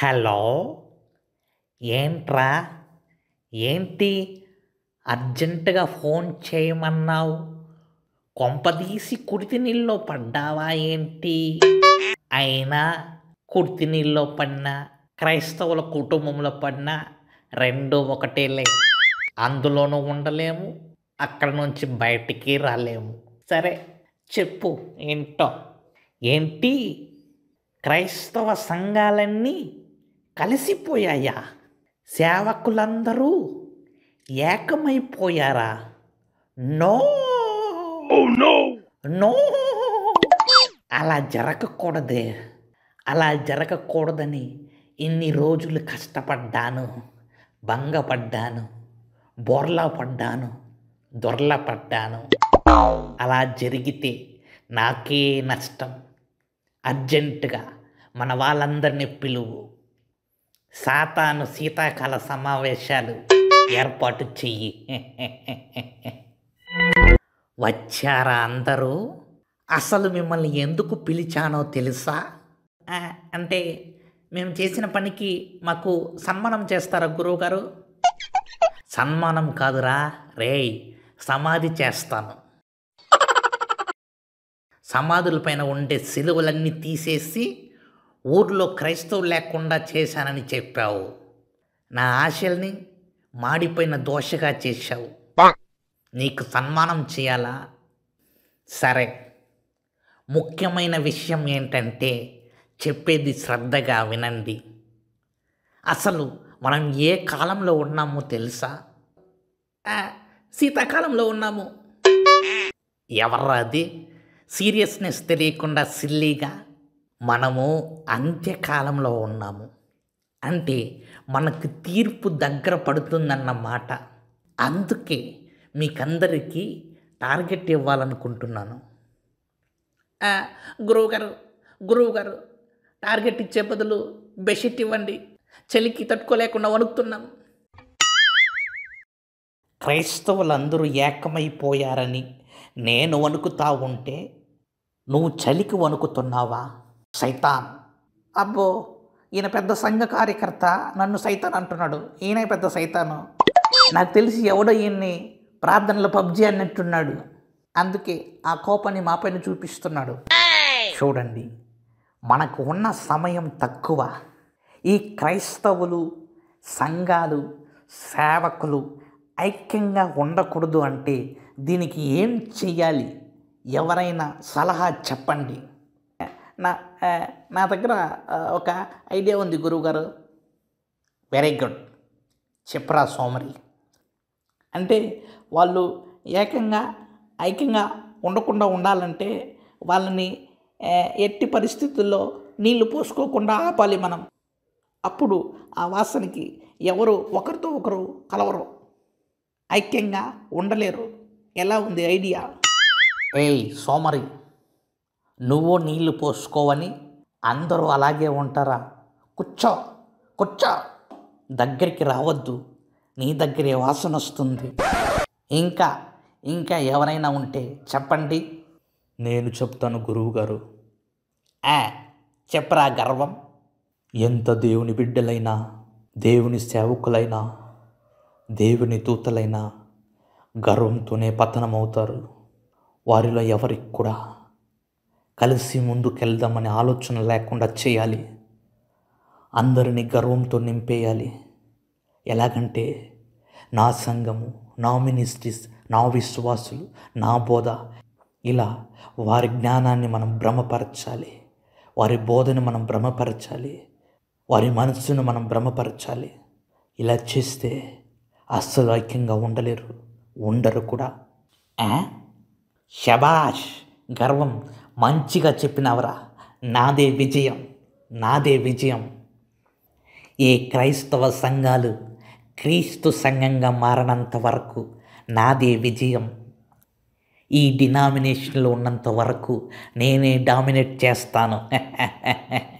hello ఏంట్రా ఏంటి అర్జెంటుగా ఫోన్ చేయమన్నావు కొంపదీసి కుడితి నీళ్ళలో పడ్డావా ఏంటి అయినా కుడితి నీళ్ళలో పడినా క్రైస్తవుల కుటుంబంలో పడినా రెండు ఒకటేలే అందులోనూ ఉండలేము అక్కడ నుంచి బయటికి రాలేము సరే చెప్పు ఏంటో ఏంటి క్రైస్తవ సంఘాలన్నీ కలిసిపోయాయా సేవకులందరూ ఏకమైపోయారా నో నో అలా జరగకూడదే అలా జరగకూడదని ఇన్ని రోజులు కష్టపడ్డాను భంగపడ్డాను బోర్లా పడ్డాను దొర్ల పడ్డాను అలా జరిగితే నాకే నష్టం అర్జెంటుగా మన వాళ్ళందరినీ పిలువు సాతాను శీతాకాల సమావేశాలు ఏర్పాటు చెయ్యి వచ్చారా అందరూ అసలు మిమ్మల్ని ఎందుకు పిలిచానో తెలుసా అంటే మేము చేసిన పనికి మాకు సన్మానం చేస్తారా గురువుగారు సన్మానం కాదురా రేయ్ సమాధి చేస్తాను సమాధులపైన ఉండే సిలువలన్నీ తీసేసి ఊర్లో క్రైస్తవు లేకుండా చేశానని చెప్పావు నా ఆశల్ని మాడిపోయిన దోషగా చేశావు నీకు సన్మానం చేయాలా సరే ముఖ్యమైన విషయం ఏంటంటే చెప్పేది శ్రద్ధగా వినండి అసలు మనం ఏ కాలంలో ఉన్నామో తెలుసా శీతాకాలంలో ఉన్నాము ఎవర్రా అది సీరియస్నెస్ తెలియకుండా సిల్లీగా మనము అంత్యకాలంలో ఉన్నాము అంటే మనకు తీర్పు దగ్గర పడుతుందన్న మాట అందుకే మీకందరికీ టార్గెట్ ఇవ్వాలనుకుంటున్నాను గురువుగారు గురువుగారు టార్గెట్ ఇచ్చే బదులు బెడ్షీట్ ఇవ్వండి చలికి తట్టుకోలేకుండా వణుకుతున్నాం క్రైస్తవులందరూ ఏకమైపోయారని నేను వణుకుతా ఉంటే నువ్వు చలికి వణుకుతున్నావా సైతాన్ అబ్బో ఈయన పెద్ద సంఘ కార్యకర్త నన్ను సైతాన్ అంటున్నాడు ఈయన పెద్ద సైతాను నాకు తెలిసి ఎవడో ఈయన్ని ప్రార్థనలో పబ్జీ అన్నట్టున్నాడు అందుకే ఆ కోపాన్ని మా పైన చూపిస్తున్నాడు చూడండి మనకు ఉన్న సమయం తక్కువ ఈ క్రైస్తవులు సంఘాలు సేవకులు ఐక్యంగా ఉండకూడదు అంటే దీనికి ఏం చెయ్యాలి ఎవరైనా సలహా చెప్పండి నా నా దగ్గర ఒక ఐడియా ఉంది గురువుగారు వెరీ గుడ్ చెప్పరా సోమరి అంటే వాళ్ళు ఏకంగా ఐక్యంగా ఉండకుండా ఉండాలంటే వాళ్ళని ఎట్టి పరిస్థితుల్లో నీళ్లు పోసుకోకుండా ఆపాలి మనం అప్పుడు ఆ వాసనకి ఎవరు ఒకరితో ఒకరు కలవరు ఐక్యంగా ఉండలేరు ఎలా ఉంది ఐడియా ఏ సోమరి నువ్వు నీళ్లు పోసుకోవని అందరూ అలాగే ఉంటారా కూర్చో కూర్చో దగ్గరికి రావద్దు నీ దగ్గరే వాసన వస్తుంది ఇంకా ఇంకా ఎవరైనా ఉంటే చెప్పండి నేను చెప్తాను గురువుగారు ఆ చెప్పరా గర్వం ఎంత దేవుని బిడ్డలైనా దేవుని సేవకులైనా దేవుని దూతలైనా గర్వంతోనే పతనమవుతారు వారిలో ఎవరికి కూడా కలిసి ముందుకెళ్దామనే ఆలోచన లేకుండా చేయాలి అందరినీ గర్వంతో నింపేయాలి ఎలాగంటే నా సంఘము నా మినిస్ట్రీస్ నా విశ్వాసులు నా బోధ ఇలా వారి జ్ఞానాన్ని మనం భ్రమపరచాలి వారి బోధను మనం భ్రమపరచాలి వారి మనస్సును మనం భ్రమపరచాలి ఇలా చేస్తే అస్సలు ఐక్యంగా ఉండలేరు ఉండరు కూడా శబాష్ గర్వం మంచిగా చెప్పినవరా నాదే విజయం నాదే విజయం ఏ క్రైస్తవ సంఘాలు క్రీస్తు సంఘంగా మారనంత వరకు నాదే విజయం ఈ డినామినేషన్లో ఉన్నంత వరకు నేనే డామినేట్ చేస్తాను